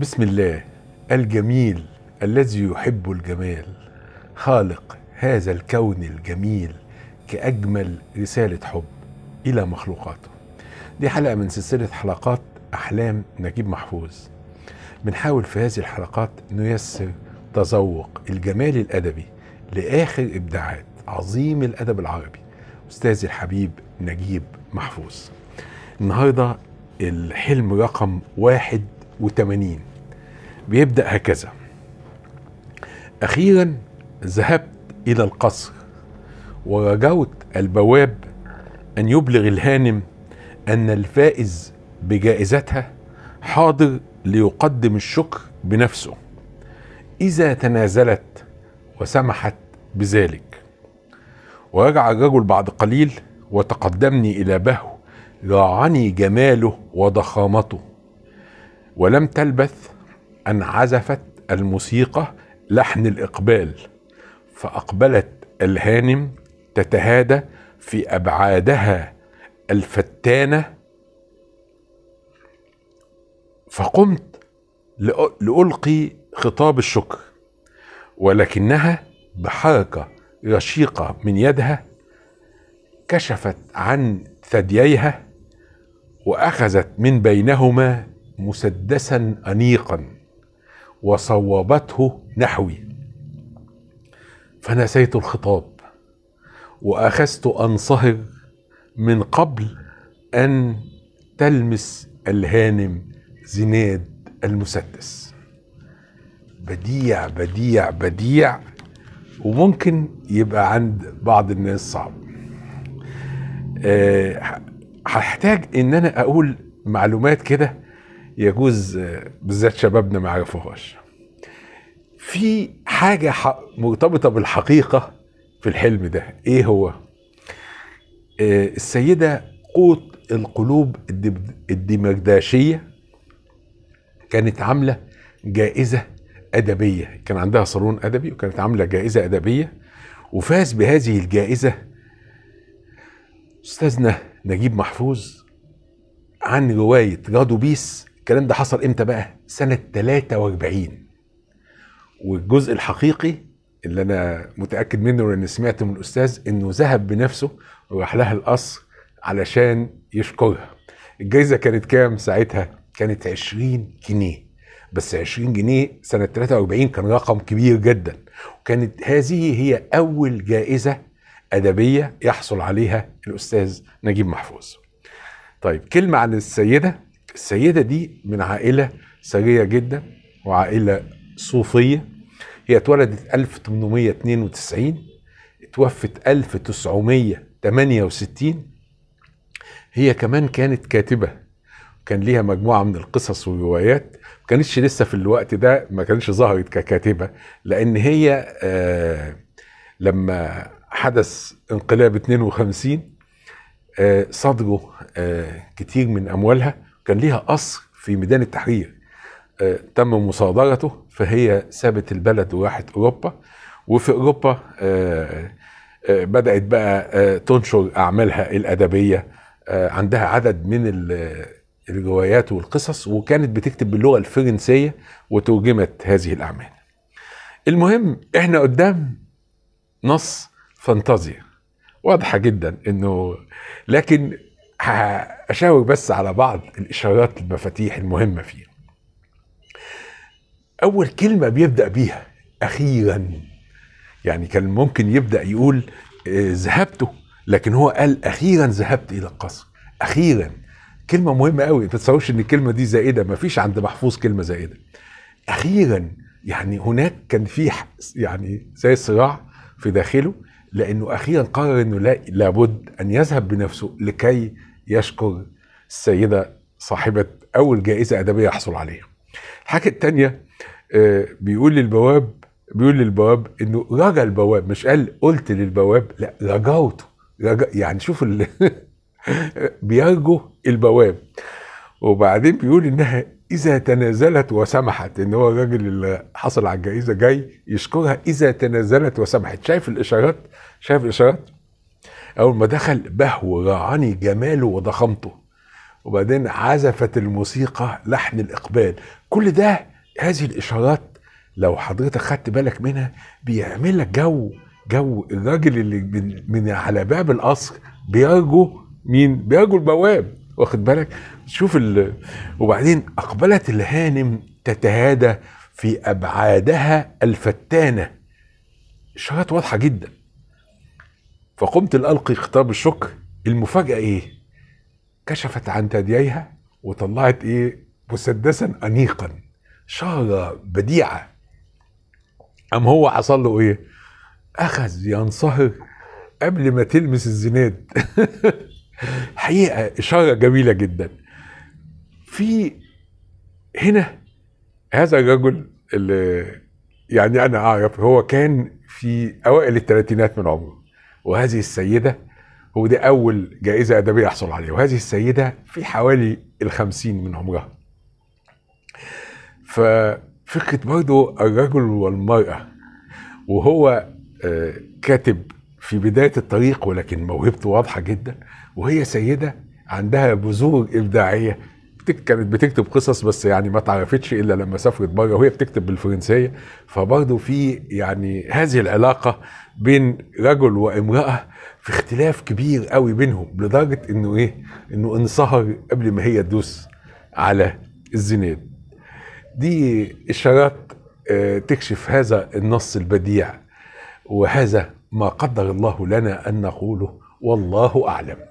بسم الله الجميل الذي يحب الجمال خالق هذا الكون الجميل كأجمل رسالة حب إلى مخلوقاته دي حلقة من سلسلة حلقات أحلام نجيب محفوظ بنحاول في هذه الحلقات نيسر تذوق الجمال الأدبي لآخر إبداعات عظيم الأدب العربي أستاذي الحبيب نجيب محفوظ النهاردة الحلم رقم 81 بيبدأ هكذا أخيرا ذهبت إلى القصر ورجوت البواب أن يبلغ الهانم أن الفائز بجائزتها حاضر ليقدم الشكر بنفسه إذا تنازلت وسمحت بذلك ورجع الرجل بعد قليل وتقدمني إلى بهو راعني جماله وضخامته ولم تلبث أن عزفت الموسيقى لحن الإقبال فأقبلت الهانم تتهادى في أبعادها الفتانة فقمت لألقي خطاب الشكر ولكنها بحركة رشيقة من يدها كشفت عن ثدييها وأخذت من بينهما مسدسا أنيقا وصوبته نحوي فنسيت الخطاب واخذت انصهر من قبل ان تلمس الهانم زناد المسدس بديع بديع بديع وممكن يبقى عند بعض الناس صعب آه، هحتاج أه ان انا اقول معلومات كده يجوز بالذات شبابنا ما يعرفوهاش في حاجة مرتبطة بالحقيقة في الحلم ده ايه هو آه، السيدة قوت القلوب الدمرداشية كانت عاملة جائزة أدبية كان عندها صالون أدبي وكانت عاملة جائزة أدبية وفاز بهذه الجائزة أستاذنا نجيب محفوظ عن رواية جادو بيس الكلام ده حصل امتى بقى سنه 43 والجزء الحقيقي اللي انا متاكد منه لان سمعته من الاستاذ انه ذهب بنفسه وراح لها القصر علشان يشكرها الجايزه كانت كام ساعتها كانت 20 جنيه بس 20 جنيه سنة 43 كان رقم كبير جدا وكانت هذه هي أول جائزة أدبية يحصل عليها الأستاذ نجيب محفوظ طيب كلمة عن السيدة السيدة دي من عائلة ثرية جدا وعائلة صوفية هي اتولدت 1892 اتوفت 1968 هي كمان كانت كاتبة كان ليها مجموعة من القصص والروايات ما كانتش لسه في الوقت ده ما كانتش ظهرت ككاتبة لأن هي آه لما حدث انقلاب 52 آه، صدروا آه، كتير من أموالها كان ليها قصر في ميدان التحرير آه، تم مصادرته فهي سابت البلد وراحت اوروبا وفي اوروبا آه، آه، بدات بقى تنشر اعمالها الادبيه عندها عدد من الروايات والقصص وكانت بتكتب باللغه الفرنسيه وترجمت هذه الاعمال المهم احنا قدام نص فانتازيا واضحه جدا انه لكن هشاور بس على بعض الاشارات المفاتيح المهمه فيها اول كلمه بيبدا بيها اخيرا يعني كان ممكن يبدا يقول آه، ذهبت لكن هو قال اخيرا ذهبت الى القصر اخيرا كلمه مهمه قوي ما تتصورش ان الكلمه دي زائده ما فيش عند محفوظ كلمه زائده اخيرا يعني هناك كان في يعني زي صراع في داخله لانه اخيرا قرر انه لا لابد ان يذهب بنفسه لكي يشكر السيدة صاحبة أول جائزة أدبية حصل عليها الحاجة التانية آه، بيقول للبواب بيقول للبواب انه رجا البواب مش قال قلت للبواب لا رجوته رجا يعني شوف ال... بيرجو البواب وبعدين بيقول انها اذا تنازلت وسمحت ان هو الراجل اللي حصل على الجائزه جاي يشكرها اذا تنازلت وسمحت شايف الاشارات شايف الاشارات اول ما دخل بهو رعاني جماله وضخامته وبعدين عزفت الموسيقى لحن الاقبال كل ده هذه الاشارات لو حضرتك خدت بالك منها بيعمل لك جو جو الراجل اللي من, من على باب القصر بيرجو مين بيرجو البواب واخد بالك شوف ال... وبعدين اقبلت الهانم تتهادى في ابعادها الفتانه اشارات واضحه جدا فقمت لألقي خطاب الشكر المفاجأة إيه؟ كشفت عن ثدييها وطلعت إيه؟ مسدسا أنيقا شارة بديعة أم هو حصل له إيه؟ أخذ ينصهر قبل ما تلمس الزناد حقيقة إشارة جميلة جدا في هنا هذا الرجل اللي يعني أنا أعرف هو كان في أوائل الثلاثينات من عمره وهذه السيدة هو دي أول جائزة أدبية أحصل عليها وهذه السيدة في حوالي الخمسين من عمرها ففكرة برضو الرجل والمرأة وهو آه، كاتب في بداية الطريق ولكن موهبته واضحة جدا وهي سيدة عندها بذور إبداعية بتك... كانت بتكتب قصص بس يعني ما تعرفتش الا لما سافرت بره وهي بتكتب بالفرنسيه فبرضه في يعني هذه العلاقه بين رجل وامراه في اختلاف كبير قوي بينهم لدرجه انه ايه انه انصهر قبل ما هي تدوس على الزناد دي اشارات آه، تكشف هذا النص البديع وهذا ما قدر الله لنا ان نقوله والله اعلم